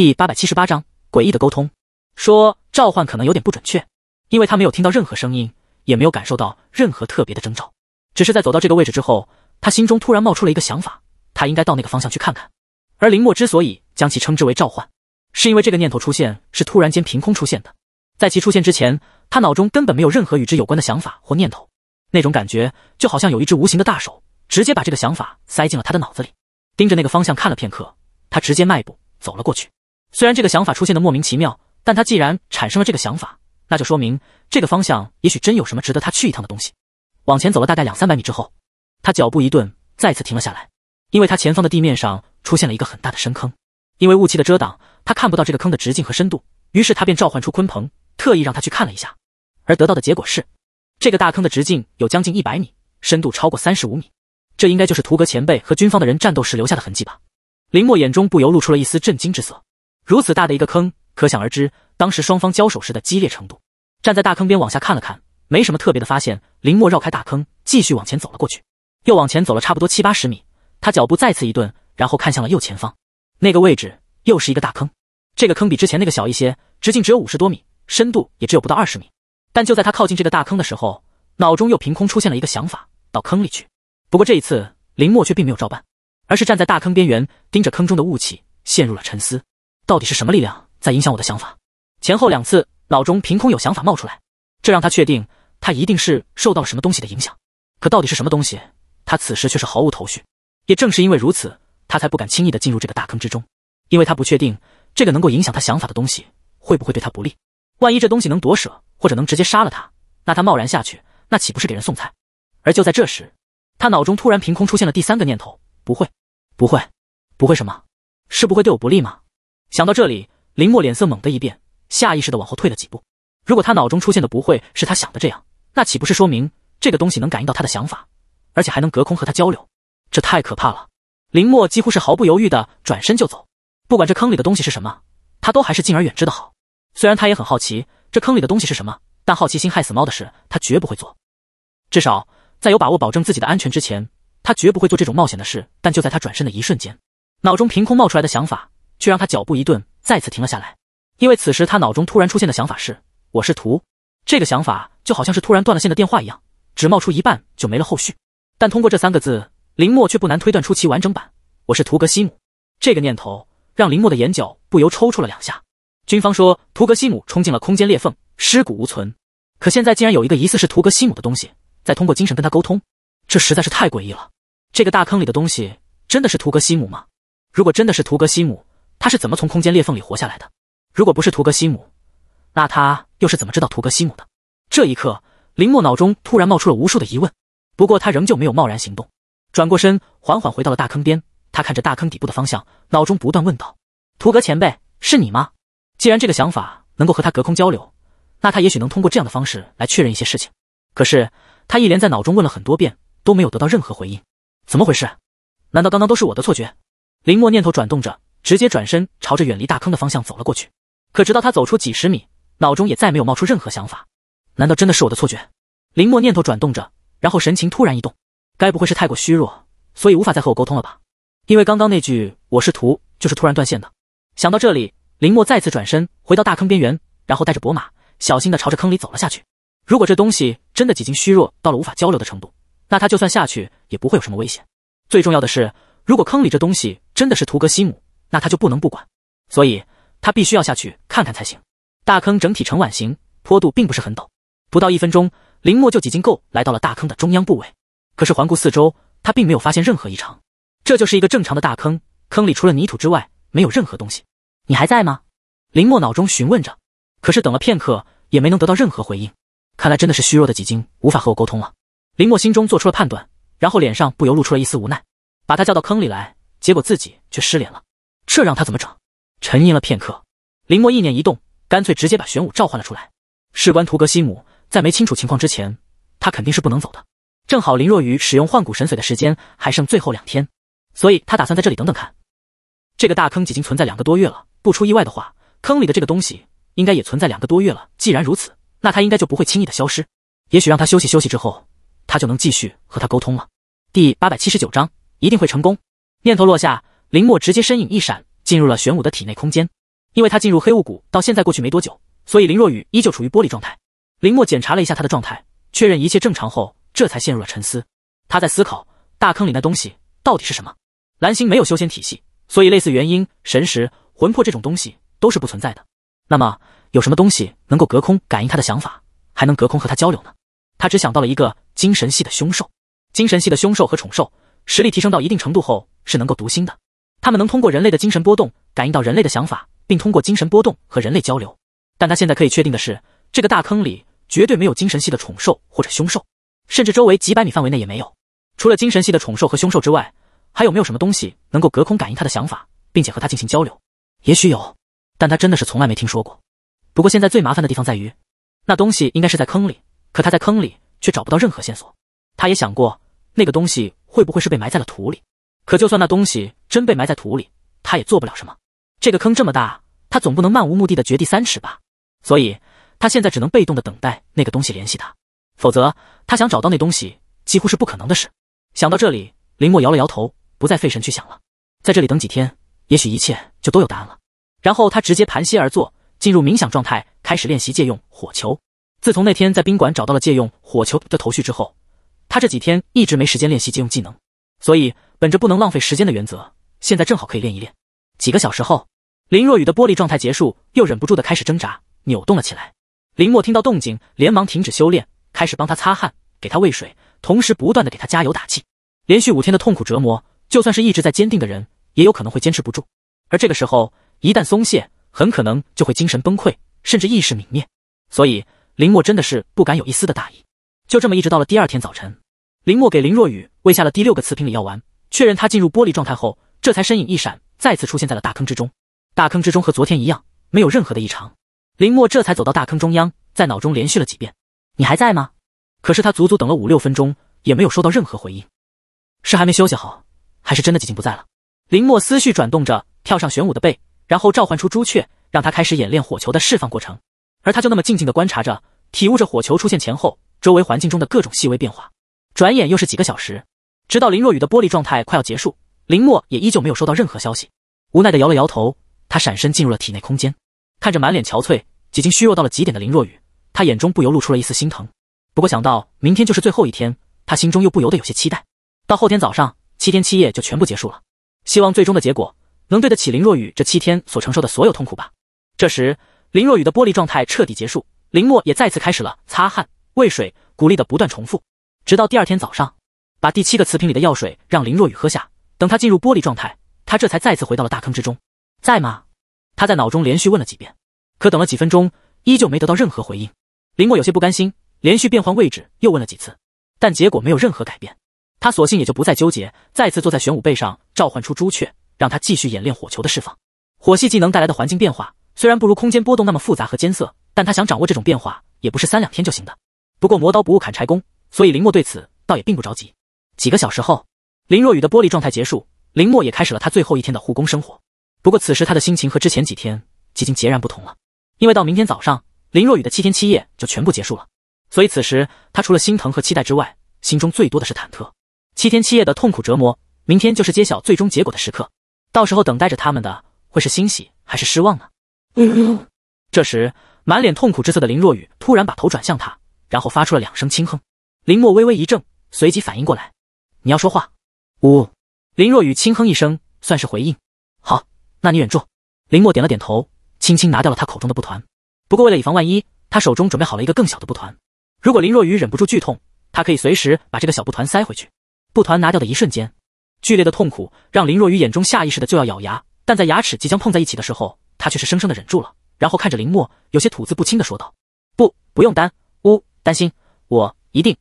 第八百七十八章诡异的沟通。说召唤可能有点不准确，因为他没有听到任何声音，也没有感受到任何特别的征兆。只是在走到这个位置之后，他心中突然冒出了一个想法，他应该到那个方向去看看。而林墨之所以将其称之为召唤，是因为这个念头出现是突然间凭空出现的，在其出现之前，他脑中根本没有任何与之有关的想法或念头。那种感觉就好像有一只无形的大手直接把这个想法塞进了他的脑子里。盯着那个方向看了片刻，他直接迈步走了过去。虽然这个想法出现的莫名其妙，但他既然产生了这个想法，那就说明这个方向也许真有什么值得他去一趟的东西。往前走了大概两三百米之后，他脚步一顿，再次停了下来，因为他前方的地面上出现了一个很大的深坑。因为雾气的遮挡，他看不到这个坑的直径和深度，于是他便召唤出鲲鹏，特意让他去看了一下。而得到的结果是，这个大坑的直径有将近一百米，深度超过三十五米。这应该就是图格前辈和军方的人战斗时留下的痕迹吧？林墨眼中不由露出了一丝震惊之色。如此大的一个坑，可想而知，当时双方交手时的激烈程度。站在大坑边往下看了看，没什么特别的发现。林墨绕开大坑，继续往前走了过去，又往前走了差不多七八十米，他脚步再次一顿，然后看向了右前方那个位置，又是一个大坑。这个坑比之前那个小一些，直径只有五十多米，深度也只有不到二十米。但就在他靠近这个大坑的时候，脑中又凭空出现了一个想法：到坑里去。不过这一次，林墨却并没有照办，而是站在大坑边缘，盯着坑中的雾气，陷入了沉思。到底是什么力量在影响我的想法？前后两次，脑中凭空有想法冒出来，这让他确定他一定是受到了什么东西的影响。可到底是什么东西？他此时却是毫无头绪。也正是因为如此，他才不敢轻易的进入这个大坑之中，因为他不确定这个能够影响他想法的东西会不会对他不利。万一这东西能夺舍，或者能直接杀了他，那他贸然下去，那岂不是给人送菜？而就在这时，他脑中突然凭空出现了第三个念头：不会，不会，不会，什么是不会对我不利吗？想到这里，林墨脸色猛地一变，下意识的往后退了几步。如果他脑中出现的不会是他想的这样，那岂不是说明这个东西能感应到他的想法，而且还能隔空和他交流？这太可怕了！林墨几乎是毫不犹豫的转身就走，不管这坑里的东西是什么，他都还是敬而远之的好。虽然他也很好奇这坑里的东西是什么，但好奇心害死猫的事他绝不会做。至少在有把握保证自己的安全之前，他绝不会做这种冒险的事。但就在他转身的一瞬间，脑中凭空冒出来的想法。却让他脚步一顿，再次停了下来，因为此时他脑中突然出现的想法是：“我是图。”这个想法就好像是突然断了线的电话一样，只冒出一半就没了后续。但通过这三个字，林墨却不难推断出其完整版：“我是图格西姆。”这个念头让林墨的眼角不由抽搐了两下。军方说图格西姆冲进了空间裂缝，尸骨无存。可现在竟然有一个疑似是图格西姆的东西在通过精神跟他沟通，这实在是太诡异了。这个大坑里的东西真的是图格西姆吗？如果真的是图格西姆，他是怎么从空间裂缝里活下来的？如果不是图格西姆，那他又是怎么知道图格西姆的？这一刻，林墨脑中突然冒出了无数的疑问。不过他仍旧没有贸然行动，转过身，缓缓回到了大坑边。他看着大坑底部的方向，脑中不断问道：“图格前辈，是你吗？”既然这个想法能够和他隔空交流，那他也许能通过这样的方式来确认一些事情。可是他一连在脑中问了很多遍，都没有得到任何回应。怎么回事？难道刚刚都是我的错觉？林墨念头转动着。直接转身朝着远离大坑的方向走了过去，可直到他走出几十米，脑中也再没有冒出任何想法。难道真的是我的错觉？林墨念头转动着，然后神情突然一动，该不会是太过虚弱，所以无法再和我沟通了吧？因为刚刚那句“我是图”就是突然断线的。想到这里，林墨再次转身回到大坑边缘，然后带着博马小心的朝着坑里走了下去。如果这东西真的已经虚弱到了无法交流的程度，那他就算下去也不会有什么危险。最重要的是，如果坑里这东西真的是图格西姆。那他就不能不管，所以他必须要下去看看才行。大坑整体呈碗形，坡度并不是很陡。不到一分钟，林墨就几经够来到了大坑的中央部位。可是环顾四周，他并没有发现任何异常。这就是一个正常的大坑，坑里除了泥土之外，没有任何东西。你还在吗？林墨脑中询问着，可是等了片刻，也没能得到任何回应。看来真的是虚弱的几经无法和我沟通了。林墨心中做出了判断，然后脸上不由露出了一丝无奈。把他叫到坑里来，结果自己却失联了。这让他怎么整？沉吟了片刻，林墨意念一动，干脆直接把玄武召唤了出来。事关图格西姆，在没清楚情况之前，他肯定是不能走的。正好林若雨使用换骨神髓的时间还剩最后两天，所以他打算在这里等等看。这个大坑已经存在两个多月了，不出意外的话，坑里的这个东西应该也存在两个多月了。既然如此，那他应该就不会轻易的消失。也许让他休息休息之后，他就能继续和他沟通了。第八百七十九章，一定会成功。念头落下。林墨直接身影一闪，进入了玄武的体内空间。因为他进入黑雾谷到现在过去没多久，所以林若雨依旧处于玻璃状态。林墨检查了一下他的状态，确认一切正常后，这才陷入了沉思。他在思考大坑里那东西到底是什么。蓝星没有修仙体系，所以类似元婴、神识、魂魄这种东西都是不存在的。那么有什么东西能够隔空感应他的想法，还能隔空和他交流呢？他只想到了一个精神系的凶兽。精神系的凶兽和宠兽实力提升到一定程度后，是能够读心的。他们能通过人类的精神波动感应到人类的想法，并通过精神波动和人类交流。但他现在可以确定的是，这个大坑里绝对没有精神系的宠兽或者凶兽，甚至周围几百米范围内也没有。除了精神系的宠兽和凶兽之外，还有没有什么东西能够隔空感应他的想法，并且和他进行交流？也许有，但他真的是从来没听说过。不过现在最麻烦的地方在于，那东西应该是在坑里，可他在坑里却找不到任何线索。他也想过，那个东西会不会是被埋在了土里？可就算那东西真被埋在土里，他也做不了什么。这个坑这么大，他总不能漫无目的的掘地三尺吧？所以，他现在只能被动的等待那个东西联系他，否则他想找到那东西几乎是不可能的事。想到这里，林墨摇了摇头，不再费神去想了，在这里等几天，也许一切就都有答案了。然后他直接盘膝而坐，进入冥想状态，开始练习借用火球。自从那天在宾馆找到了借用火球的头绪之后，他这几天一直没时间练习借用技能。所以，本着不能浪费时间的原则，现在正好可以练一练。几个小时后，林若雨的玻璃状态结束，又忍不住的开始挣扎，扭动了起来。林墨听到动静，连忙停止修炼，开始帮他擦汗，给他喂水，同时不断的给他加油打气。连续五天的痛苦折磨，就算是一直在坚定的人，也有可能会坚持不住。而这个时候，一旦松懈，很可能就会精神崩溃，甚至意识泯灭。所以，林墨真的是不敢有一丝的大意。就这么一直到了第二天早晨。林墨给林若雨喂下了第六个瓷瓶里药丸，确认她进入玻璃状态后，这才身影一闪，再次出现在了大坑之中。大坑之中和昨天一样，没有任何的异常。林墨这才走到大坑中央，在脑中连续了几遍：“你还在吗？”可是他足足等了五六分钟，也没有收到任何回应。是还没休息好，还是真的已经不在了？林墨思绪转动着，跳上玄武的背，然后召唤出朱雀，让他开始演练火球的释放过程。而他就那么静静的观察着，体悟着火球出现前后周围环境中的各种细微变化。转眼又是几个小时，直到林若雨的玻璃状态快要结束，林墨也依旧没有收到任何消息，无奈的摇了摇头，他闪身进入了体内空间，看着满脸憔悴、已经虚弱到了极点的林若雨，他眼中不由露出了一丝心疼。不过想到明天就是最后一天，他心中又不由得有些期待。到后天早上，七天七夜就全部结束了，希望最终的结果能对得起林若雨这七天所承受的所有痛苦吧。这时，林若雨的玻璃状态彻底结束，林墨也再次开始了擦汗、喂水、鼓励的不断重复。直到第二天早上，把第七个瓷瓶里的药水让林若雨喝下，等她进入玻璃状态，他这才再次回到了大坑之中。在吗？他在脑中连续问了几遍，可等了几分钟，依旧没得到任何回应。林墨有些不甘心，连续变换位置又问了几次，但结果没有任何改变。他索性也就不再纠结，再次坐在玄武背上，召唤出朱雀，让他继续演练火球的释放。火系技能带来的环境变化虽然不如空间波动那么复杂和艰涩，但他想掌握这种变化也不是三两天就行的。不过磨刀不误砍柴工。所以林墨对此倒也并不着急。几个小时后，林若雨的玻璃状态结束，林墨也开始了他最后一天的护工生活。不过此时他的心情和之前几天已经截然不同了，因为到明天早上，林若雨的七天七夜就全部结束了。所以此时他除了心疼和期待之外，心中最多的是忐忑。七天七夜的痛苦折磨，明天就是揭晓最终结果的时刻。到时候等待着他们的会是欣喜还是失望呢？这时满脸痛苦之色的林若雨突然把头转向他，然后发出了两声轻哼。林墨微微一怔，随即反应过来：“你要说话。”“呜，林若雨轻哼一声，算是回应。“好，那你忍住。”林墨点了点头，轻轻拿掉了他口中的布团。不过为了以防万一，他手中准备好了一个更小的布团，如果林若雨忍不住剧痛，他可以随时把这个小布团塞回去。布团拿掉的一瞬间，剧烈的痛苦让林若雨眼中下意识的就要咬牙，但在牙齿即将碰在一起的时候，他却是生生的忍住了，然后看着林墨，有些吐字不清的说道：“不，不用担，呜，担心，我一定。”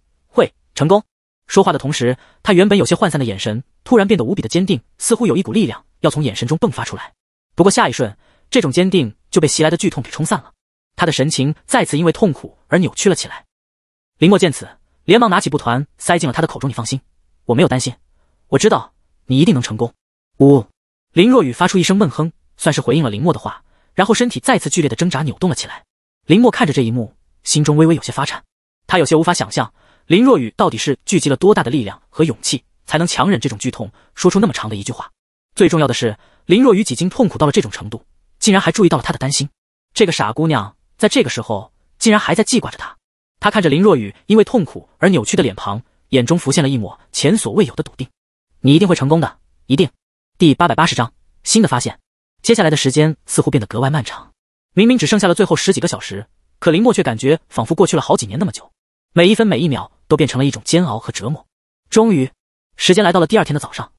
成功。说话的同时，他原本有些涣散的眼神突然变得无比的坚定，似乎有一股力量要从眼神中迸发出来。不过下一瞬，这种坚定就被袭来的剧痛给冲散了，他的神情再次因为痛苦而扭曲了起来。林墨见此，连忙拿起布团塞进了他的口中：“你放心，我没有担心，我知道你一定能成功。”呜。林若雨发出一声闷哼，算是回应了林墨的话，然后身体再次剧烈的挣扎扭动了起来。林墨看着这一幕，心中微微有些发颤，他有些无法想象。林若雨到底是聚集了多大的力量和勇气，才能强忍这种剧痛，说出那么长的一句话？最重要的是，林若雨几经痛苦到了这种程度，竟然还注意到了他的担心。这个傻姑娘在这个时候竟然还在记挂着他。他看着林若雨因为痛苦而扭曲的脸庞，眼中浮现了一抹前所未有的笃定：“你一定会成功的，一定。”第八百八十章新的发现。接下来的时间似乎变得格外漫长。明明只剩下了最后十几个小时，可林墨却感觉仿佛过去了好几年那么久。每一分每一秒都变成了一种煎熬和折磨。终于，时间来到了第二天的早上。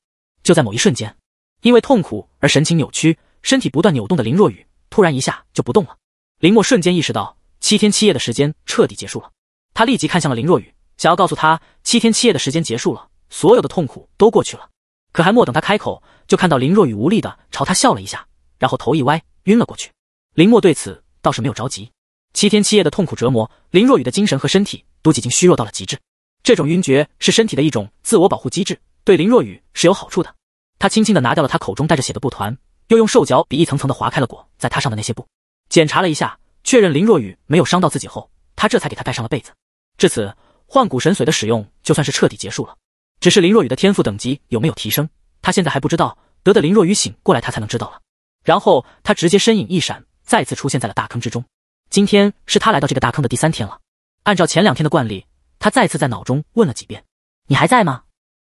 就在某一瞬间，因为痛苦而神情扭曲、身体不断扭动的林若雨突然一下就不动了。林墨瞬间意识到，七天七夜的时间彻底结束了。他立即看向了林若雨，想要告诉他，七天七夜的时间结束了，所有的痛苦都过去了。可还莫等他开口，就看到林若雨无力的朝他笑了一下，然后头一歪，晕了过去。林墨对此倒是没有着急。七天七夜的痛苦折磨，林若雨的精神和身体。都已经虚弱到了极致，这种晕厥是身体的一种自我保护机制，对林若雨是有好处的。他轻轻的拿掉了他口中带着血的布团，又用兽脚笔一层层的划开了裹在她上的那些布，检查了一下，确认林若雨没有伤到自己后，他这才给她盖上了被子。至此，换骨神髓的使用就算是彻底结束了。只是林若雨的天赋等级有没有提升，他现在还不知道，得的林若雨醒过来他才能知道了。然后他直接身影一闪，再次出现在了大坑之中。今天是他来到这个大坑的第三天了。按照前两天的惯例，他再次在脑中问了几遍：“你还在吗？”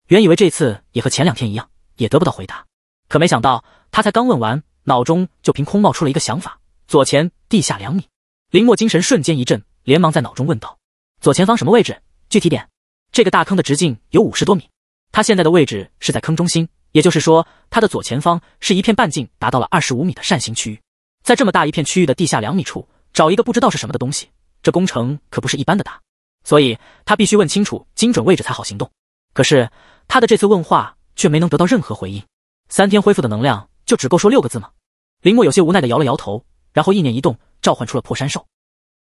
原以为这次也和前两天一样，也得不到回答。可没想到，他才刚问完，脑中就凭空冒出了一个想法：左前地下两米。林墨精神瞬间一震，连忙在脑中问道：“左前方什么位置？具体点。”这个大坑的直径有五十多米，他现在的位置是在坑中心，也就是说，他的左前方是一片半径达到了二十五米的扇形区域。在这么大一片区域的地下两米处，找一个不知道是什么的东西。这工程可不是一般的大，所以他必须问清楚精准位置才好行动。可是他的这次问话却没能得到任何回应。三天恢复的能量就只够说六个字吗？林墨有些无奈的摇了摇头，然后意念一动，召唤出了破山兽。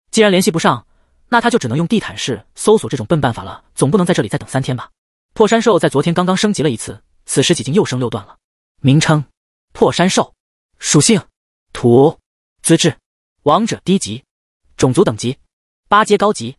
既然联系不上，那他就只能用地毯式搜索这种笨办法了。总不能在这里再等三天吧？破山兽在昨天刚刚升级了一次，此时已经又升六段了。名称：破山兽，属性：土，资质：王者低级。种族等级八阶高级，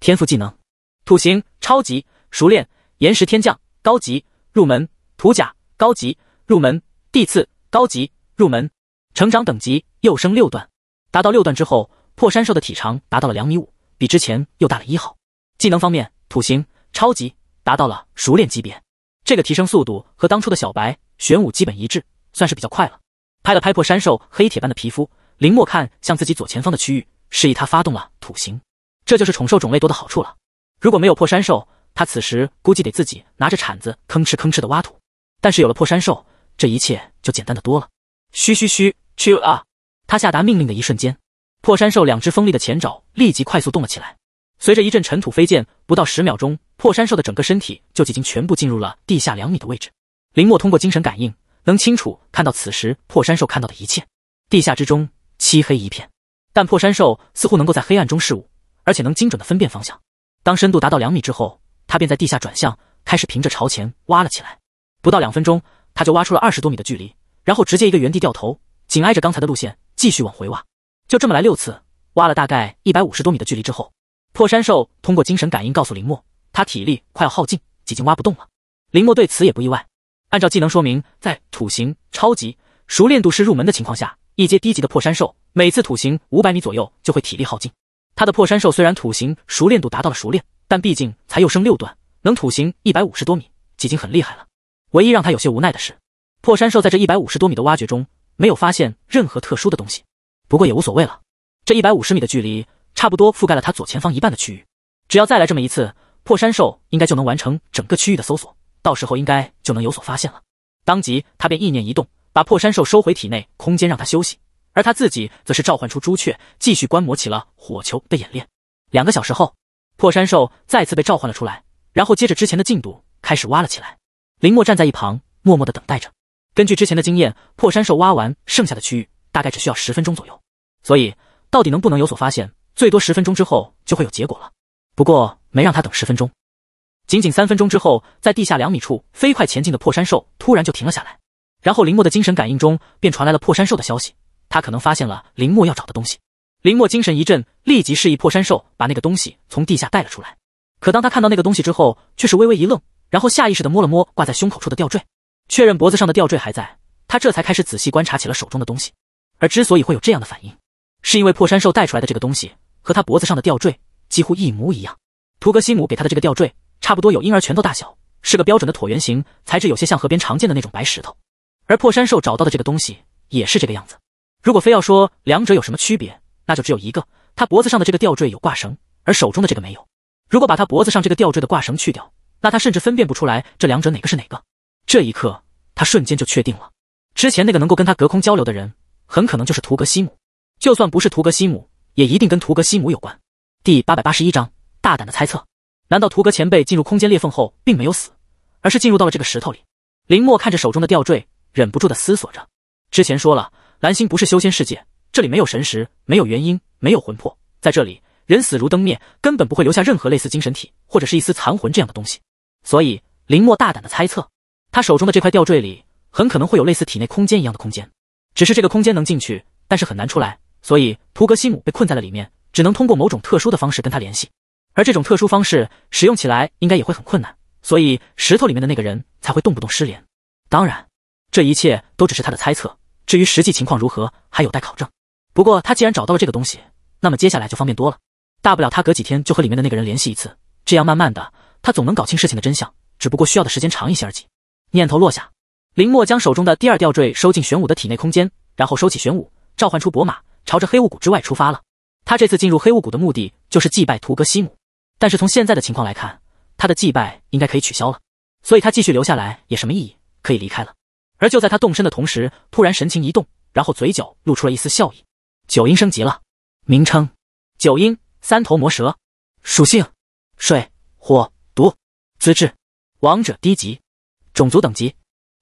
天赋技能土行超级熟练，岩石天降高级入门，土甲高级入门，地刺高级入门，成长等级又升六段，达到六段之后，破山兽的体长达到了两米五，比之前又大了一号。技能方面，土行超级达到了熟练级别，这个提升速度和当初的小白玄武基本一致，算是比较快了。拍了拍破山兽黑铁般的皮肤，林墨看向自己左前方的区域。示意他发动了土行，这就是宠兽种类多的好处了。如果没有破山兽，他此时估计得自己拿着铲子吭哧吭哧的挖土。但是有了破山兽，这一切就简单的多了。嘘嘘嘘，去啊！他下达命令的一瞬间，破山兽两只锋利的前爪立即快速动了起来。随着一阵尘土飞溅，不到十秒钟，破山兽的整个身体就已经全部进入了地下两米的位置。林墨通过精神感应，能清楚看到此时破山兽看到的一切。地下之中，漆黑一片。但破山兽似乎能够在黑暗中视物，而且能精准的分辨方向。当深度达到两米之后，它便在地下转向，开始凭着朝前挖了起来。不到两分钟，它就挖出了二十多米的距离，然后直接一个原地掉头，紧挨着刚才的路线继续往回挖。就这么来六次，挖了大概一百五十多米的距离之后，破山兽通过精神感应告诉林墨，他体力快要耗尽，已经挖不动了。林墨对此也不意外。按照技能说明，在土行超级熟练度是入门的情况下，一阶低级的破山兽。每次土行五百米左右就会体力耗尽。他的破山兽虽然土行熟练度达到了熟练，但毕竟才又升六段，能土行一百五十多米，已经很厉害了。唯一让他有些无奈的是，破山兽在这一百五十多米的挖掘中，没有发现任何特殊的东西。不过也无所谓了，这一百五十米的距离，差不多覆盖了他左前方一半的区域。只要再来这么一次，破山兽应该就能完成整个区域的搜索，到时候应该就能有所发现了。当即，他便意念一动，把破山兽收回体内空间，让它休息。而他自己则是召唤出朱雀，继续观摩起了火球的演练。两个小时后，破山兽再次被召唤了出来，然后接着之前的进度开始挖了起来。林墨站在一旁，默默的等待着。根据之前的经验，破山兽挖完剩下的区域，大概只需要十分钟左右。所以，到底能不能有所发现，最多十分钟之后就会有结果了。不过没让他等十分钟，仅仅三分钟之后，在地下两米处飞快前进的破山兽突然就停了下来，然后林墨的精神感应中便传来了破山兽的消息。他可能发现了林墨要找的东西。林墨精神一振，立即示意破山兽把那个东西从地下带了出来。可当他看到那个东西之后，却是微微一愣，然后下意识的摸了摸挂在胸口处的吊坠，确认脖子上的吊坠还在，他这才开始仔细观察起了手中的东西。而之所以会有这样的反应，是因为破山兽带出来的这个东西和他脖子上的吊坠几乎一模一样。图格西姆给他的这个吊坠差不多有婴儿拳头大小，是个标准的椭圆形，材质有些像河边常见的那种白石头。而破山兽找到的这个东西也是这个样子。如果非要说两者有什么区别，那就只有一个：他脖子上的这个吊坠有挂绳，而手中的这个没有。如果把他脖子上这个吊坠的挂绳去掉，那他甚至分辨不出来这两者哪个是哪个。这一刻，他瞬间就确定了，之前那个能够跟他隔空交流的人，很可能就是图格西姆。就算不是图格西姆，也一定跟图格西姆有关。第八百八十一章大胆的猜测：难道图格前辈进入空间裂缝后并没有死，而是进入到了这个石头里？林墨看着手中的吊坠，忍不住的思索着。之前说了。蓝星不是修仙世界，这里没有神识，没有元婴，没有魂魄，在这里人死如灯灭，根本不会留下任何类似精神体或者是一丝残魂这样的东西。所以林墨大胆的猜测，他手中的这块吊坠里很可能会有类似体内空间一样的空间，只是这个空间能进去，但是很难出来，所以图格西姆被困在了里面，只能通过某种特殊的方式跟他联系，而这种特殊方式使用起来应该也会很困难，所以石头里面的那个人才会动不动失联。当然，这一切都只是他的猜测。至于实际情况如何，还有待考证。不过他既然找到了这个东西，那么接下来就方便多了。大不了他隔几天就和里面的那个人联系一次，这样慢慢的他总能搞清事情的真相，只不过需要的时间长一些而已。念头落下，林墨将手中的第二吊坠收进玄武的体内空间，然后收起玄武，召唤出博马，朝着黑雾谷之外出发了。他这次进入黑雾谷的目的就是祭拜图格西姆，但是从现在的情况来看，他的祭拜应该可以取消了，所以他继续留下来也什么意义，可以离开了。而就在他动身的同时，突然神情一动，然后嘴角露出了一丝笑意。九阴升级了，名称：九阴三头魔蛇，属性：水、火、毒，资质：王者低级，种族等级：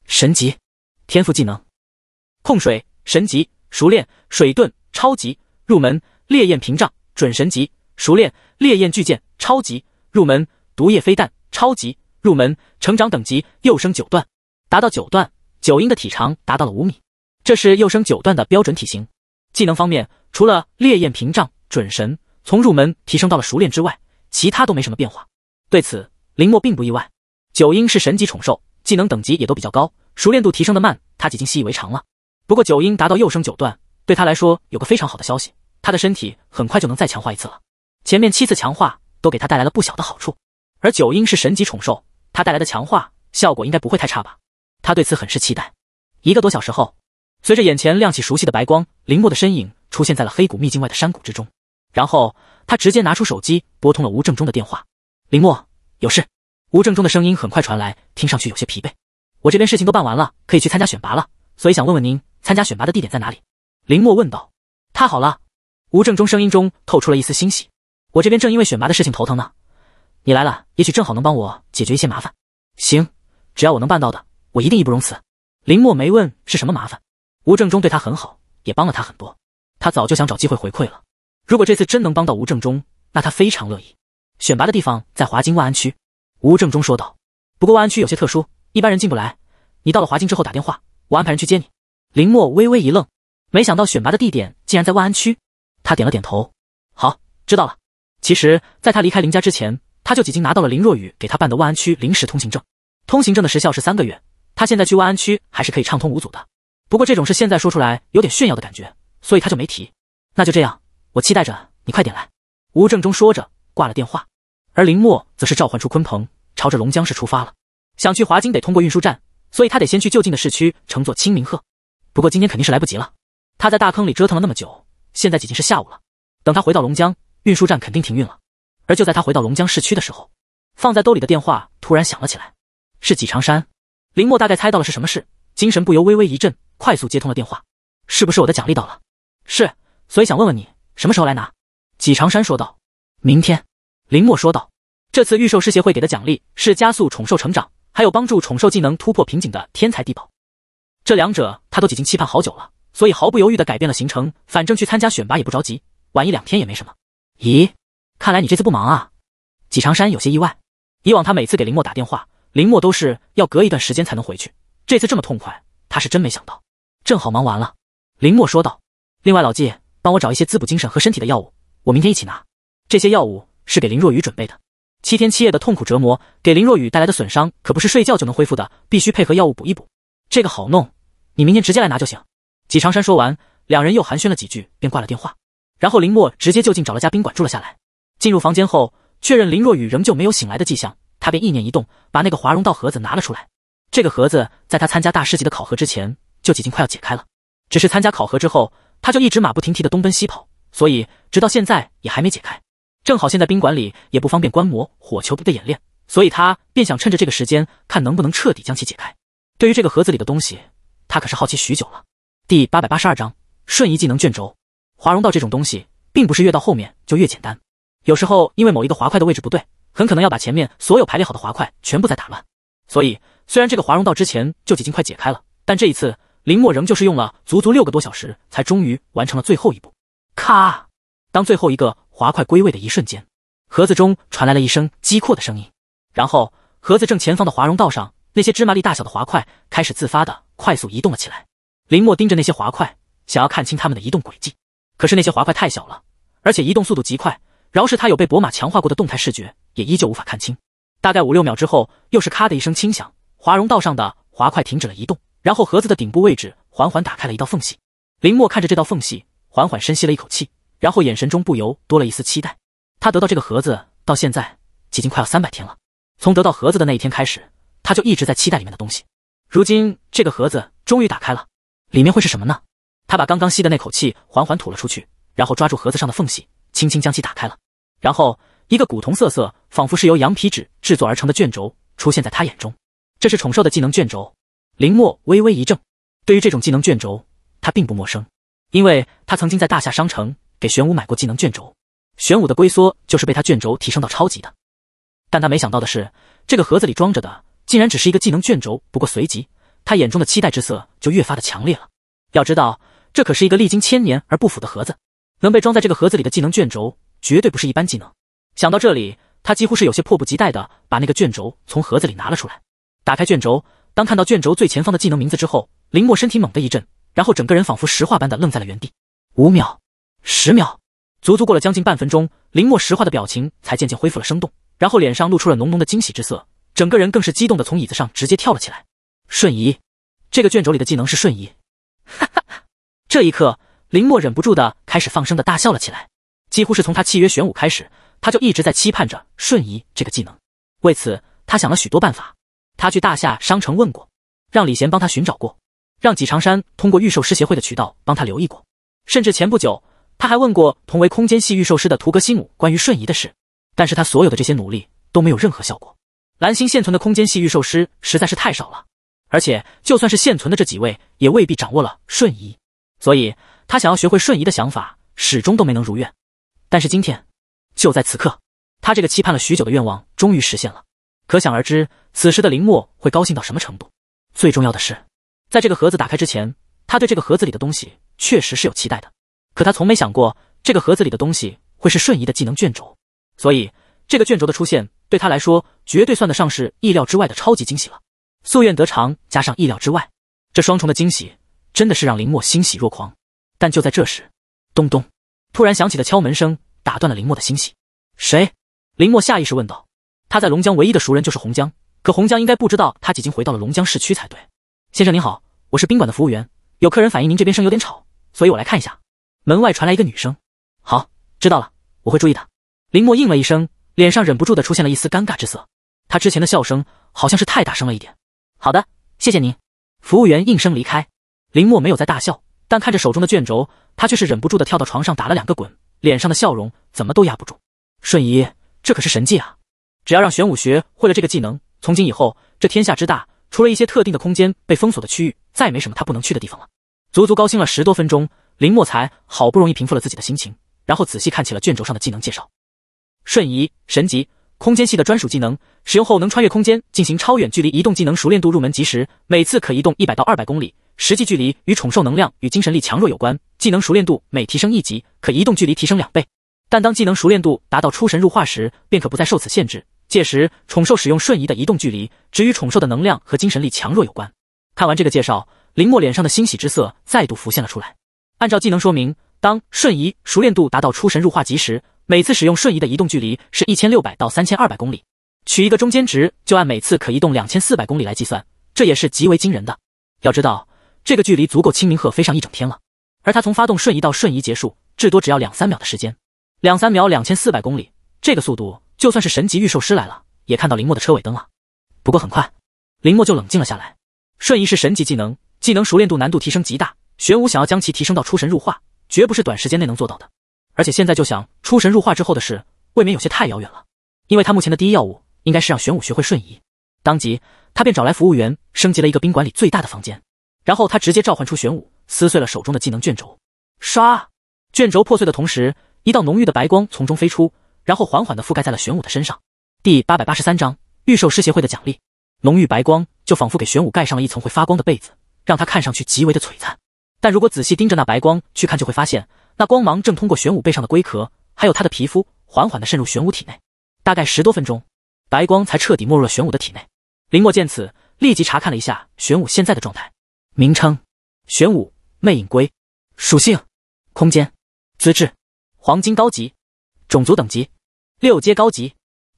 神级，天赋技能：控水神级熟练，水遁超级入门，烈焰屏障准神级熟练，烈焰巨剑超级入门，毒液飞弹超级入门，成长等级：又升九段，达到九段。九婴的体长达到了五米，这是幼生九段的标准体型。技能方面，除了烈焰屏障准神从入门提升到了熟练之外，其他都没什么变化。对此，林墨并不意外。九婴是神级宠兽，技能等级也都比较高，熟练度提升的慢，他已经习以为常了。不过，九婴达到幼生九段，对他来说有个非常好的消息，他的身体很快就能再强化一次了。前面七次强化都给他带来了不小的好处，而九婴是神级宠兽，它带来的强化效果应该不会太差吧。他对此很是期待。一个多小时后，随着眼前亮起熟悉的白光，林墨的身影出现在了黑谷秘境外的山谷之中。然后他直接拿出手机，拨通了吴正中的电话。林墨有事。吴正中的声音很快传来，听上去有些疲惫。我这边事情都办完了，可以去参加选拔了，所以想问问您，参加选拔的地点在哪里？林墨问道。太好了。吴正中声音中透出了一丝欣喜。我这边正因为选拔的事情头疼呢，你来了，也许正好能帮我解决一些麻烦。行，只要我能办到的。我一定义不容辞。林墨没问是什么麻烦，吴正中对他很好，也帮了他很多，他早就想找机会回馈了。如果这次真能帮到吴正中，那他非常乐意。选拔的地方在华金万安区，吴正中说道。不过万安区有些特殊，一般人进不来。你到了华金之后打电话，我安排人去接你。林墨微微一愣，没想到选拔的地点竟然在万安区。他点了点头，好，知道了。其实在他离开林家之前，他就已经拿到了林若雨给他办的万安区临时通行证，通行证的时效是三个月。他现在去万安区还是可以畅通无阻的，不过这种事现在说出来有点炫耀的感觉，所以他就没提。那就这样，我期待着你快点来。吴正中说着挂了电话，而林墨则是召唤出鲲鹏，朝着龙江市出发了。想去华京得通过运输站，所以他得先去就近的市区乘坐清明鹤。不过今天肯定是来不及了，他在大坑里折腾了那么久，现在已经是下午了。等他回到龙江运输站，肯定停运了。而就在他回到龙江市区的时候，放在兜里的电话突然响了起来，是纪长山。林墨大概猜到了是什么事，精神不由微微一震，快速接通了电话：“是不是我的奖励到了？”“是，所以想问问你什么时候来拿？”纪长山说道。“明天。”林墨说道：“这次预售师协会给的奖励是加速宠兽成长，还有帮助宠兽技能突破瓶颈的天才地宝，这两者他都已经期盼好久了，所以毫不犹豫的改变了行程。反正去参加选拔也不着急，晚一两天也没什么。”“咦，看来你这次不忙啊？”纪长山有些意外。以往他每次给林墨打电话。林墨都是要隔一段时间才能回去，这次这么痛快，他是真没想到。正好忙完了，林墨说道。另外，老纪，帮我找一些滋补精神和身体的药物，我明天一起拿。这些药物是给林若雨准备的。七天七夜的痛苦折磨，给林若雨带来的损伤可不是睡觉就能恢复的，必须配合药物补一补。这个好弄，你明天直接来拿就行。纪长山说完，两人又寒暄了几句，便挂了电话。然后林墨直接就近找了家宾馆住了下来。进入房间后，确认林若雨仍旧没有醒来的迹象。他便意念一动，把那个华容道盒子拿了出来。这个盒子在他参加大师级的考核之前就已经快要解开了，只是参加考核之后，他就一直马不停蹄的东奔西跑，所以直到现在也还没解开。正好现在宾馆里也不方便观摩火球图的演练，所以他便想趁着这个时间，看能不能彻底将其解开。对于这个盒子里的东西，他可是好奇许久了。第八百八十二章瞬移技能卷轴。华容道这种东西，并不是越到后面就越简单，有时候因为某一个滑块的位置不对。很可能要把前面所有排列好的滑块全部再打乱，所以虽然这个华容道之前就已经快解开了，但这一次林墨仍旧是用了足足六个多小时，才终于完成了最后一步。咔！当最后一个滑块归位的一瞬间，盒子中传来了一声击扩的声音，然后盒子正前方的华容道上那些芝麻粒大小的滑块开始自发的快速移动了起来。林墨盯着那些滑块，想要看清他们的移动轨迹，可是那些滑块太小了，而且移动速度极快，饶是他有被博马强化过的动态视觉。也依旧无法看清。大概五六秒之后，又是咔的一声轻响，华容道上的滑块停止了移动，然后盒子的顶部位置缓缓打开了一道缝隙。林墨看着这道缝隙，缓缓深吸了一口气，然后眼神中不由多了一丝期待。他得到这个盒子到现在，已经快要三百天了。从得到盒子的那一天开始，他就一直在期待里面的东西。如今这个盒子终于打开了，里面会是什么呢？他把刚刚吸的那口气缓缓吐了出去，然后抓住盒子上的缝隙，轻轻将其打开了，然后。一个古铜色色，仿佛是由羊皮纸制作而成的卷轴出现在他眼中。这是宠兽的技能卷轴。林墨微微一怔，对于这种技能卷轴，他并不陌生，因为他曾经在大夏商城给玄武买过技能卷轴，玄武的龟缩就是被他卷轴提升到超级的。但他没想到的是，这个盒子里装着的竟然只是一个技能卷轴。不过随即，他眼中的期待之色就越发的强烈了。要知道，这可是一个历经千年而不腐的盒子，能被装在这个盒子里的技能卷轴，绝对不是一般技能。想到这里，他几乎是有些迫不及待的把那个卷轴从盒子里拿了出来，打开卷轴，当看到卷轴最前方的技能名字之后，林墨身体猛地一震，然后整个人仿佛石化般的愣在了原地。五秒，十秒，足足过了将近半分钟，林墨石化的表情才渐渐恢复了生动，然后脸上露出了浓浓的惊喜之色，整个人更是激动的从椅子上直接跳了起来。瞬移，这个卷轴里的技能是瞬移，哈哈哈！这一刻，林墨忍不住的开始放声的大笑了起来，几乎是从他契约玄武开始。他就一直在期盼着瞬移这个技能，为此他想了许多办法。他去大夏商城问过，让李贤帮他寻找过，让纪长山通过预售师协会的渠道帮他留意过，甚至前不久他还问过同为空间系预售师的图格西姆关于瞬移的事。但是他所有的这些努力都没有任何效果。蓝星现存的空间系预售师实在是太少了，而且就算是现存的这几位，也未必掌握了瞬移。所以他想要学会瞬移的想法始终都没能如愿。但是今天。就在此刻，他这个期盼了许久的愿望终于实现了。可想而知，此时的林墨会高兴到什么程度？最重要的是，在这个盒子打开之前，他对这个盒子里的东西确实是有期待的。可他从没想过这个盒子里的东西会是瞬移的技能卷轴，所以这个卷轴的出现对他来说绝对算得上是意料之外的超级惊喜了。夙愿得偿加上意料之外，这双重的惊喜真的是让林墨欣喜若狂。但就在这时，咚咚，突然响起的敲门声。打断了林墨的欣喜，谁？林墨下意识问道。他在龙江唯一的熟人就是洪江，可洪江应该不知道他已经回到了龙江市区才对。先生您好，我是宾馆的服务员，有客人反映您这边声有点吵，所以我来看一下。门外传来一个女声。好，知道了，我会注意的。林墨应了一声，脸上忍不住的出现了一丝尴尬之色。他之前的笑声好像是太大声了一点。好的，谢谢您。服务员应声离开。林墨没有再大笑，但看着手中的卷轴，他却是忍不住的跳到床上打了两个滚。脸上的笑容怎么都压不住，瞬移，这可是神技啊！只要让玄武学会了这个技能，从今以后，这天下之大，除了一些特定的空间被封锁的区域，再没什么他不能去的地方了。足足高兴了十多分钟，林墨才好不容易平复了自己的心情，然后仔细看起了卷轴上的技能介绍。瞬移，神级，空间系的专属技能，使用后能穿越空间进行超远距离移动。技能熟练度入门级时，每次可移动一百到二百公里。实际距离与宠兽能量与精神力强弱有关，技能熟练度每提升一级，可移动距离提升两倍。但当技能熟练度达到出神入化时，便可不再受此限制。届时，宠兽使用瞬移的移动距离只与宠兽的能量和精神力强弱有关。看完这个介绍，林墨脸上的欣喜之色再度浮现了出来。按照技能说明，当瞬移熟练度达到出神入化级时，每次使用瞬移的移动距离是一千六百到三千二百公里，取一个中间值，就按每次可移动两千四百公里来计算。这也是极为惊人的，要知道。这个距离足够清明鹤飞上一整天了，而他从发动瞬移到瞬移结束，至多只要两三秒的时间。两三秒，两千四百公里，这个速度，就算是神级御兽师来了，也看到林墨的车尾灯了。不过很快，林墨就冷静了下来。瞬移是神级技能，技能熟练度难度提升极大，玄武想要将其提升到出神入化，绝不是短时间内能做到的。而且现在就想出神入化之后的事，未免有些太遥远了。因为他目前的第一要务，应该是让玄武学会瞬移。当即，他便找来服务员，升级了一个宾馆里最大的房间。然后他直接召唤出玄武，撕碎了手中的技能卷轴。唰，卷轴破碎的同时，一道浓郁的白光从中飞出，然后缓缓的覆盖在了玄武的身上。第八百八十三章预兽师协会的奖励。浓郁白光就仿佛给玄武盖上了一层会发光的被子，让他看上去极为的璀璨。但如果仔细盯着那白光去看，就会发现那光芒正通过玄武背上的龟壳，还有他的皮肤，缓缓的渗入玄武体内。大概十多分钟，白光才彻底没入了玄武的体内。林墨见此，立即查看了一下玄武现在的状态。名称：玄武魅影龟，属性：空间，资质：黄金高级，种族等级：六阶高级，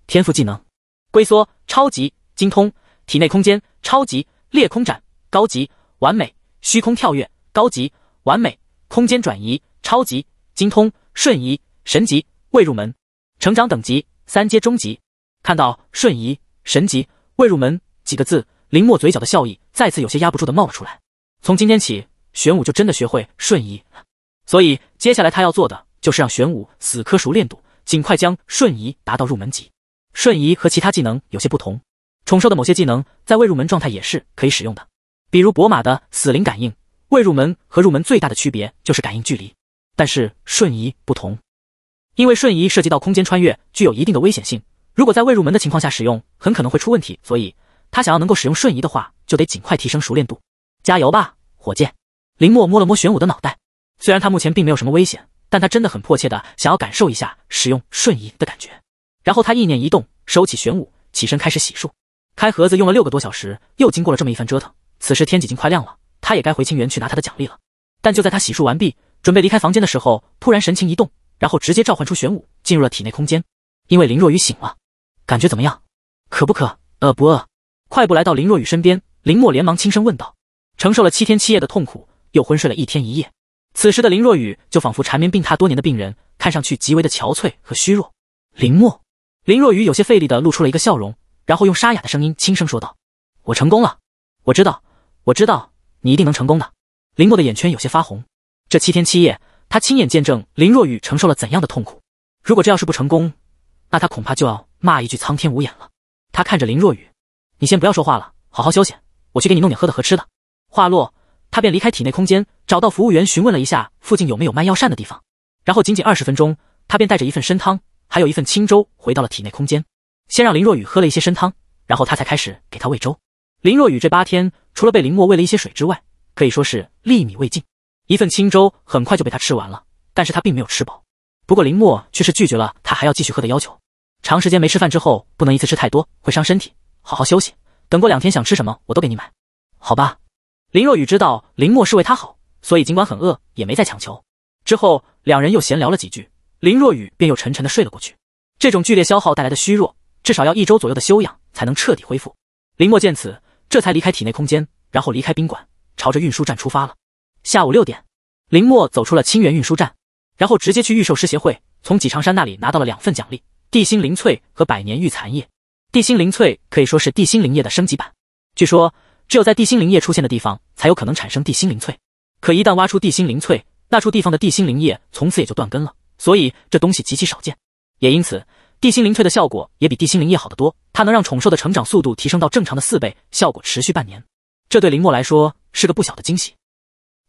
天赋技能：龟缩超级精通，体内空间超级裂空斩高级完美虚空跳跃高级完美空间转移超级精通瞬移神级未入门，成长等级：三阶中级。看到“瞬移神级未入门”几个字，林墨嘴角的笑意再次有些压不住的冒了出来。从今天起，玄武就真的学会瞬移，所以接下来他要做的就是让玄武死磕熟练度，尽快将瞬移达到入门级。瞬移和其他技能有些不同，宠兽的某些技能在未入门状态也是可以使用的，比如博马的死灵感应。未入门和入门最大的区别就是感应距离，但是瞬移不同，因为瞬移涉及到空间穿越，具有一定的危险性。如果在未入门的情况下使用，很可能会出问题。所以他想要能够使用瞬移的话，就得尽快提升熟练度。加油吧，火箭！林墨摸了摸玄武的脑袋，虽然他目前并没有什么危险，但他真的很迫切的想要感受一下使用瞬移的感觉。然后他意念一动，收起玄武，起身开始洗漱。开盒子用了六个多小时，又经过了这么一番折腾，此时天已经快亮了，他也该回清源去拿他的奖励了。但就在他洗漱完毕，准备离开房间的时候，突然神情一动，然后直接召唤出玄武进入了体内空间。因为林若雨醒了，感觉怎么样？渴不渴？饿不饿？快步来到林若雨身边，林墨连忙轻声问道。承受了七天七夜的痛苦，又昏睡了一天一夜，此时的林若雨就仿佛缠绵病榻多年的病人，看上去极为的憔悴和虚弱。林墨，林若雨有些费力的露出了一个笑容，然后用沙哑的声音轻声说道：“我成功了，我知道，我知道，你一定能成功的。”林墨的眼圈有些发红，这七天七夜，他亲眼见证林若雨承受了怎样的痛苦。如果这要是不成功，那他恐怕就要骂一句苍天无眼了。他看着林若雨：“你先不要说话了，好好休息，我去给你弄点喝的和吃的。”话落，他便离开体内空间，找到服务员询问了一下附近有没有卖药膳的地方。然后仅仅二十分钟，他便带着一份参汤，还有一份清粥回到了体内空间。先让林若雨喝了一些参汤，然后他才开始给她喂粥。林若雨这八天除了被林墨喂了一些水之外，可以说是粒米未进。一份清粥很快就被他吃完了，但是他并没有吃饱。不过林墨却是拒绝了他还要继续喝的要求。长时间没吃饭之后，不能一次吃太多，会伤身体。好好休息，等过两天想吃什么我都给你买，好吧？林若雨知道林墨是为他好，所以尽管很饿，也没再强求。之后两人又闲聊了几句，林若雨便又沉沉的睡了过去。这种剧烈消耗带来的虚弱，至少要一周左右的休养才能彻底恢复。林墨见此，这才离开体内空间，然后离开宾馆，朝着运输站出发了。下午六点，林墨走出了清源运输站，然后直接去预售师协会，从纪长山那里拿到了两份奖励：地心灵翠和百年玉残叶。地心灵翠可以说是地心灵叶的升级版，据说。只有在地心灵液出现的地方，才有可能产生地心灵翠。可一旦挖出地心灵翠，那处地方的地心灵液从此也就断根了。所以这东西极其少见，也因此地心灵翠的效果也比地心灵液好得多。它能让宠兽的成长速度提升到正常的四倍，效果持续半年。这对林墨来说是个不小的惊喜。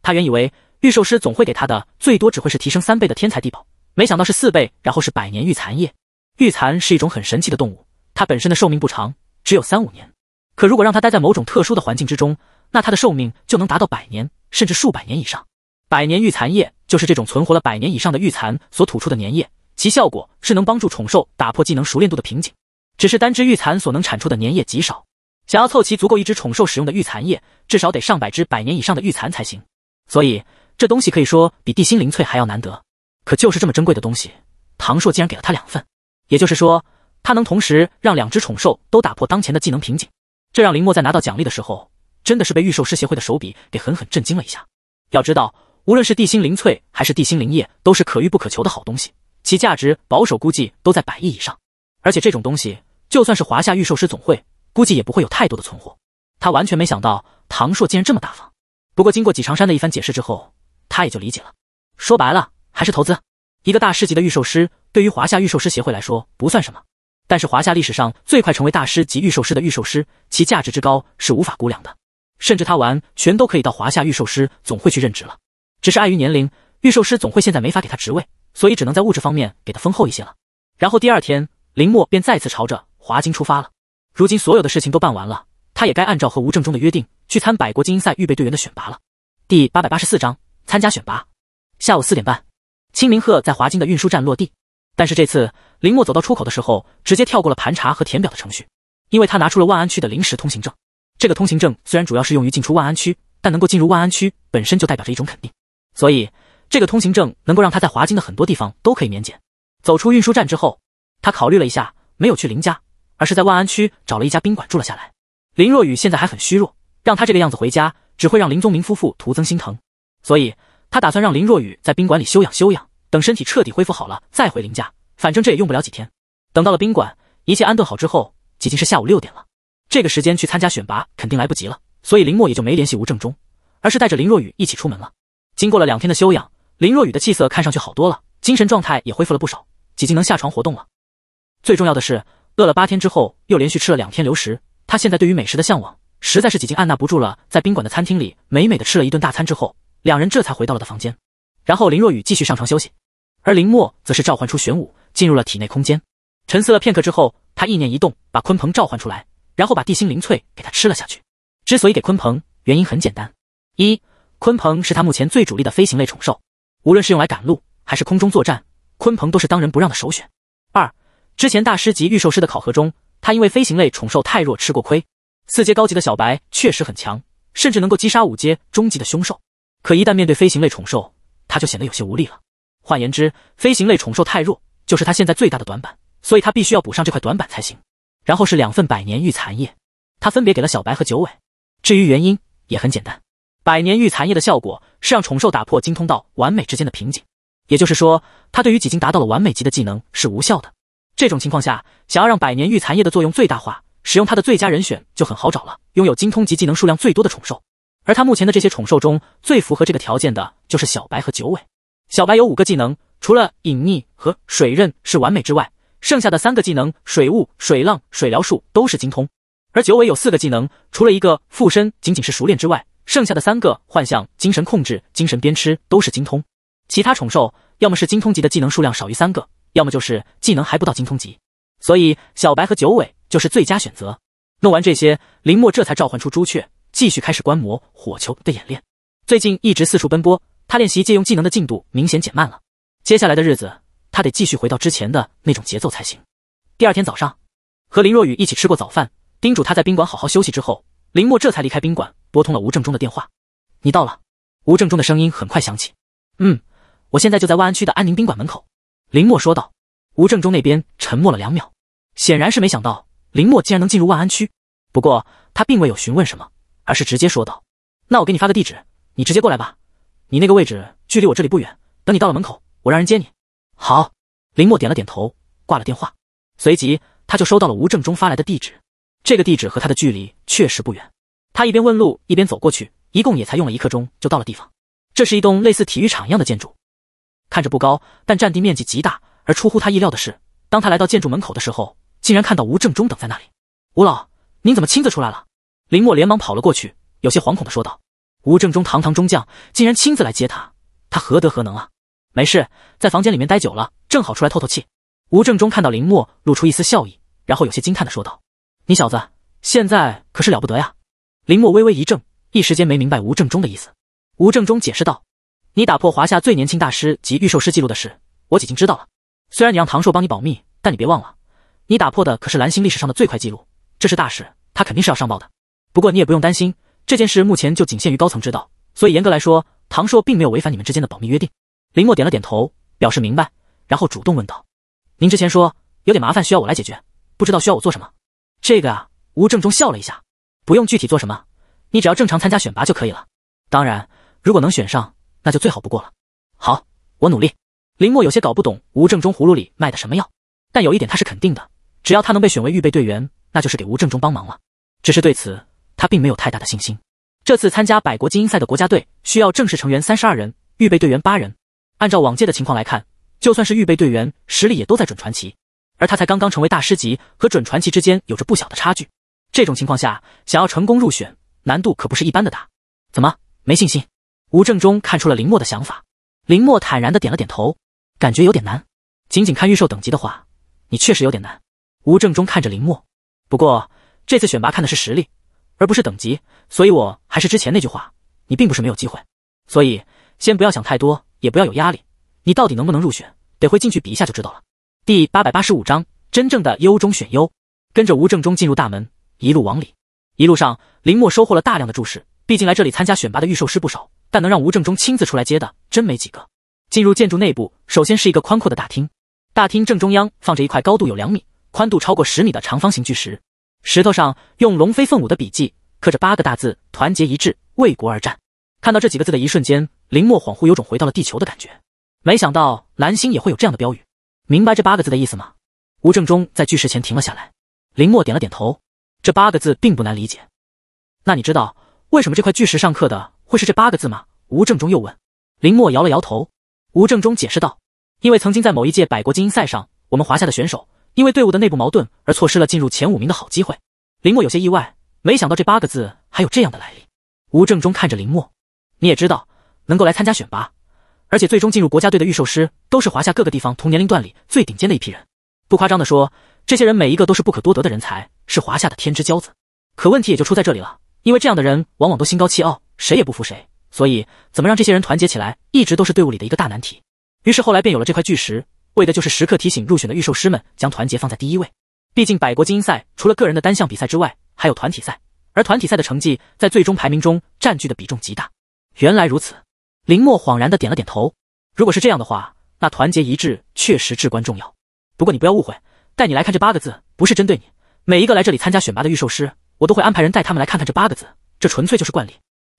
他原以为御兽师总会给他的最多只会是提升三倍的天才地宝，没想到是四倍，然后是百年玉蚕叶。玉蚕是一种很神奇的动物，它本身的寿命不长，只有三五年。可如果让它待在某种特殊的环境之中，那它的寿命就能达到百年甚至数百年以上。百年玉蚕液就是这种存活了百年以上的玉蚕所吐出的粘液，其效果是能帮助宠兽打破技能熟练度的瓶颈。只是单只玉蚕所能产出的粘液极少，想要凑齐足够一只宠兽使用的玉蚕液，至少得上百只百年以上的玉蚕才行。所以这东西可以说比地心灵翠还要难得。可就是这么珍贵的东西，唐硕竟然给了他两份，也就是说，他能同时让两只宠兽都打破当前的技能瓶颈。这让林墨在拿到奖励的时候，真的是被御兽师协会的手笔给狠狠震惊了一下。要知道，无论是地心灵翠还是地心灵液，都是可遇不可求的好东西，其价值保守估计都在百亿以上。而且这种东西，就算是华夏御兽师总会，估计也不会有太多的存货。他完全没想到唐硕竟然这么大方。不过经过几长山的一番解释之后，他也就理解了。说白了，还是投资。一个大师级的预售师，对于华夏预售师协会来说不算什么。但是华夏历史上最快成为大师级御兽师的御兽师，其价值之高是无法估量的。甚至他完全都可以到华夏御兽师总会去任职了，只是碍于年龄，御兽师总会现在没法给他职位，所以只能在物质方面给他丰厚一些了。然后第二天，林墨便再次朝着华京出发了。如今所有的事情都办完了，他也该按照和吴正中的约定去参百国精英赛预备队员的选拔了。第八百八十四章参加选拔。下午四点半，清明鹤在华京的运输站落地。但是这次，林墨走到出口的时候，直接跳过了盘查和填表的程序，因为他拿出了万安区的临时通行证。这个通行证虽然主要是用于进出万安区，但能够进入万安区本身就代表着一种肯定，所以这个通行证能够让他在华金的很多地方都可以免检。走出运输站之后，他考虑了一下，没有去林家，而是在万安区找了一家宾馆住了下来。林若雨现在还很虚弱，让他这个样子回家，只会让林宗明夫妇徒增心疼，所以他打算让林若雨在宾馆里休养休养。等身体彻底恢复好了，再回林家。反正这也用不了几天。等到了宾馆，一切安顿好之后，已经是下午六点了。这个时间去参加选拔，肯定来不及了。所以林墨也就没联系吴正中，而是带着林若雨一起出门了。经过了两天的休养，林若雨的气色看上去好多了，精神状态也恢复了不少，已经能下床活动了。最重要的是，饿了八天之后，又连续吃了两天流食，他现在对于美食的向往，实在是几经按捺不住了。在宾馆的餐厅里美美的吃了一顿大餐之后，两人这才回到了的房间。然后林若雨继续上床休息，而林墨则是召唤出玄武进入了体内空间。沉思了片刻之后，他意念一动，把鲲鹏召唤出来，然后把地心灵粹给他吃了下去。之所以给鲲鹏，原因很简单：一，鲲鹏是他目前最主力的飞行类宠兽，无论是用来赶路还是空中作战，鲲鹏都是当仁不让的首选；二，之前大师级御兽师的考核中，他因为飞行类宠兽太弱吃过亏。四阶高级的小白确实很强，甚至能够击杀五阶中级的凶兽，可一旦面对飞行类宠兽，他就显得有些无力了。换言之，飞行类宠兽太弱，就是他现在最大的短板，所以他必须要补上这块短板才行。然后是两份百年玉残叶，他分别给了小白和九尾。至于原因也很简单，百年玉残叶的效果是让宠兽打破精通到完美之间的瓶颈，也就是说，它对于已经达到了完美级的技能是无效的。这种情况下，想要让百年玉残叶的作用最大化，使用它的最佳人选就很好找了，拥有精通级技能数量最多的宠兽。而他目前的这些宠兽中最符合这个条件的就是小白和九尾。小白有五个技能，除了隐匿和水刃是完美之外，剩下的三个技能水雾、水浪、水疗术都是精通。而九尾有四个技能，除了一个附身仅仅是熟练之外，剩下的三个幻象、精神控制、精神鞭笞都是精通。其他宠兽要么是精通级的技能数量少于三个，要么就是技能还不到精通级。所以小白和九尾就是最佳选择。弄完这些，林墨这才召唤出朱雀。继续开始观摩火球的演练。最近一直四处奔波，他练习借用技能的进度明显减慢了。接下来的日子，他得继续回到之前的那种节奏才行。第二天早上，和林若雨一起吃过早饭，叮嘱她在宾馆好好休息之后，林墨这才离开宾馆，拨通了吴正中的电话。“你到了？”吴正中的声音很快响起。“嗯，我现在就在万安区的安宁宾馆门口。”林墨说道。吴正中那边沉默了两秒，显然是没想到林墨竟然能进入万安区，不过他并未有询问什么。而是直接说道：“那我给你发个地址，你直接过来吧。你那个位置距离我这里不远。等你到了门口，我让人接你。”好，林墨点了点头，挂了电话。随即，他就收到了吴正中发来的地址。这个地址和他的距离确实不远。他一边问路一边走过去，一共也才用了一刻钟就到了地方。这是一栋类似体育场一样的建筑，看着不高，但占地面积极大。而出乎他意料的是，当他来到建筑门口的时候，竟然看到吴正中等在那里。“吴老，您怎么亲自出来了？”林墨连忙跑了过去，有些惶恐的说道：“吴正中堂堂中将竟然亲自来接他，他何德何能啊？”“没事，在房间里面待久了，正好出来透透气。”吴正中看到林墨，露出一丝笑意，然后有些惊叹的说道：“你小子现在可是了不得呀！”林墨微微一怔，一时间没明白吴正中的意思。吴正中解释道：“你打破华夏最年轻大师及御兽师记录的事，我已经知道了。虽然你让唐硕帮你保密，但你别忘了，你打破的可是蓝星历史上的最快记录，这是大事，他肯定是要上报的。”不过你也不用担心，这件事目前就仅限于高层知道，所以严格来说，唐硕并没有违反你们之间的保密约定。林墨点了点头，表示明白，然后主动问道：“您之前说有点麻烦需要我来解决，不知道需要我做什么？”这个啊，吴正中笑了一下，不用具体做什么，你只要正常参加选拔就可以了。当然，如果能选上，那就最好不过了。好，我努力。林墨有些搞不懂吴正中葫芦里卖的什么药，但有一点他是肯定的，只要他能被选为预备队员，那就是给吴正中帮忙了。只是对此。他并没有太大的信心。这次参加百国精英赛的国家队需要正式成员三十二人，预备队员八人。按照往届的情况来看，就算是预备队员，实力也都在准传奇。而他才刚刚成为大师级，和准传奇之间有着不小的差距。这种情况下，想要成功入选，难度可不是一般的大。怎么没信心？吴正中看出了林墨的想法。林墨坦然的点了点头，感觉有点难。仅仅看预售等级的话，你确实有点难。吴正中看着林墨，不过这次选拔看的是实力。而不是等级，所以我还是之前那句话，你并不是没有机会，所以先不要想太多，也不要有压力，你到底能不能入选，得会进去比一下就知道了。第八百八十五章真正的优中选优。跟着吴正中进入大门，一路往里，一路上林墨收获了大量的注视，毕竟来这里参加选拔的御兽师不少，但能让吴正中亲自出来接的真没几个。进入建筑内部，首先是一个宽阔的大厅，大厅正中央放着一块高度有两米、宽度超过十米的长方形巨石。石头上用龙飞凤舞的笔迹刻着八个大字：团结一致，为国而战。看到这几个字的一瞬间，林墨恍惚有种回到了地球的感觉。没想到蓝星也会有这样的标语。明白这八个字的意思吗？吴正中在巨石前停了下来。林墨点了点头。这八个字并不难理解。那你知道为什么这块巨石上刻的会是这八个字吗？吴正中又问。林墨摇了摇头。吴正中解释道：因为曾经在某一届百国精英赛上，我们华夏的选手。因为队伍的内部矛盾而错失了进入前五名的好机会，林墨有些意外，没想到这八个字还有这样的来历。吴正中看着林墨，你也知道，能够来参加选拔，而且最终进入国家队的预售师，都是华夏各个地方同年龄段里最顶尖的一批人。不夸张的说，这些人每一个都是不可多得的人才，是华夏的天之骄子。可问题也就出在这里了，因为这样的人往往都心高气傲，谁也不服谁，所以怎么让这些人团结起来，一直都是队伍里的一个大难题。于是后来便有了这块巨石。为的就是时刻提醒入选的预售师们将团结放在第一位。毕竟百国精英赛除了个人的单项比赛之外，还有团体赛，而团体赛的成绩在最终排名中占据的比重极大。原来如此，林墨恍然的点了点头。如果是这样的话，那团结一致确实至关重要。不过你不要误会，带你来看这八个字不是针对你。每一个来这里参加选拔的预售师，我都会安排人带他们来看看这八个字，这纯粹就是惯例。”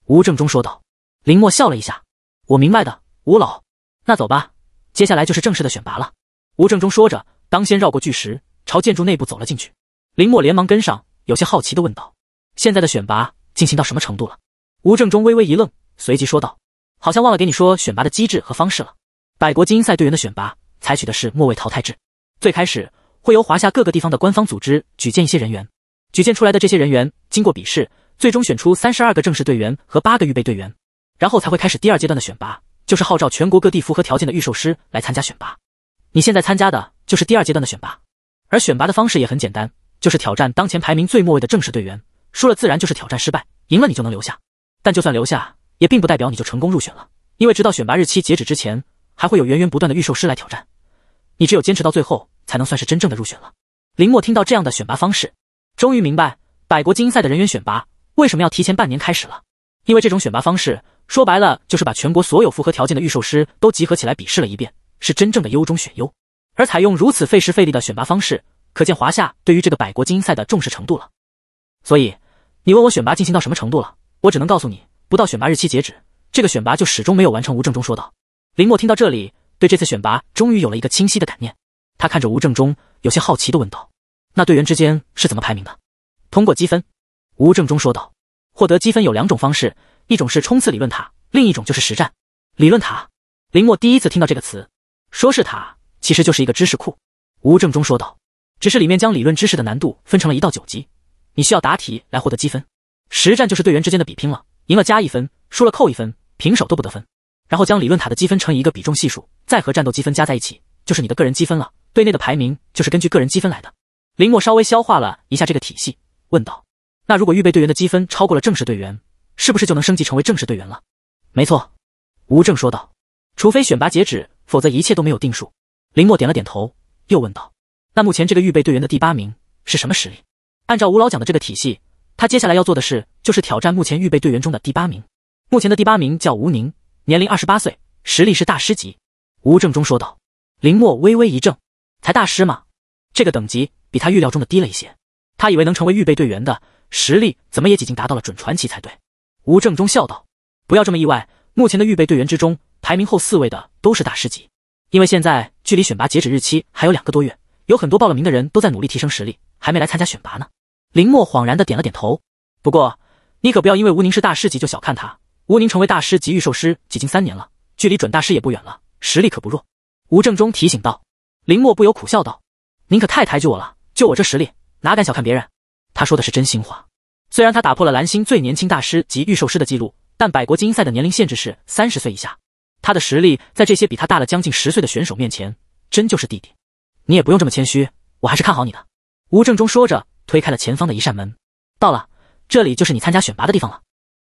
吴正中说道。林墨笑了一下：“我明白的，吴老，那走吧。”接下来就是正式的选拔了。吴正中说着，当先绕过巨石，朝建筑内部走了进去。林墨连忙跟上，有些好奇的问道：“现在的选拔进行到什么程度了？”吴正中微微一愣，随即说道：“好像忘了给你说，选拔的机制和方式了。百国精英赛队员的选拔采取的是末位淘汰制。最开始会由华夏各个地方的官方组织举荐一些人员，举荐出来的这些人员经过笔试，最终选出三十二个正式队员和八个预备队员，然后才会开始第二阶段的选拔。”就是号召全国各地符合条件的预售师来参加选拔。你现在参加的就是第二阶段的选拔，而选拔的方式也很简单，就是挑战当前排名最末位的正式队员，输了自然就是挑战失败，赢了你就能留下。但就算留下，也并不代表你就成功入选了，因为直到选拔日期截止之前，还会有源源不断的预售师来挑战。你只有坚持到最后，才能算是真正的入选了。林墨听到这样的选拔方式，终于明白百国精英赛的人员选拔为什么要提前半年开始了，因为这种选拔方式。说白了，就是把全国所有符合条件的预售师都集合起来比试了一遍，是真正的优中选优。而采用如此费时费力的选拔方式，可见华夏对于这个百国精英赛的重视程度了。所以，你问我选拔进行到什么程度了，我只能告诉你，不到选拔日期截止，这个选拔就始终没有完成。吴正中说道。林墨听到这里，对这次选拔终于有了一个清晰的感念。他看着吴正中，有些好奇地问道：“那队员之间是怎么排名的？”通过积分，吴正中说道：“获得积分有两种方式。”一种是冲刺理论塔，另一种就是实战理论塔。林墨第一次听到这个词，说是塔，其实就是一个知识库。吴正中说道：“只是里面将理论知识的难度分成了一到九级，你需要答题来获得积分。实战就是队员之间的比拼了，赢了加一分，输了扣一分，平手都不得分。然后将理论塔的积分乘以一个比重系数，再和战斗积分加在一起，就是你的个人积分了。队内的排名就是根据个人积分来的。”林墨稍微消化了一下这个体系，问道：“那如果预备队员的积分超过了正式队员？”是不是就能升级成为正式队员了？没错，吴正说道。除非选拔截止，否则一切都没有定数。林墨点了点头，又问道：“那目前这个预备队员的第八名是什么实力？”按照吴老讲的这个体系，他接下来要做的事就是挑战目前预备队员中的第八名。目前的第八名叫吴宁，年龄二十八岁，实力是大师级。吴正中说道。林墨微微一怔：“才大师吗？这个等级比他预料中的低了一些。他以为能成为预备队员的实力，怎么也已经达到了准传奇才对。”吴正中笑道：“不要这么意外，目前的预备队员之中，排名后四位的都是大师级。因为现在距离选拔截止日期还有两个多月，有很多报了名的人都在努力提升实力，还没来参加选拔呢。”林墨恍然的点了点头。不过你可不要因为吴宁是大师级就小看他。吴宁成为大师级御兽师已经三年了，距离准大师也不远了，实力可不弱。吴正中提醒道。林墨不由苦笑道：“您可太抬举我了，就我这实力，哪敢小看别人？”他说的是真心话。虽然他打破了蓝星最年轻大师及预售师的记录，但百国精英赛的年龄限制是三十岁以下。他的实力在这些比他大了将近十岁的选手面前，真就是弟弟。你也不用这么谦虚，我还是看好你的。吴正中说着，推开了前方的一扇门，到了，这里就是你参加选拔的地方了。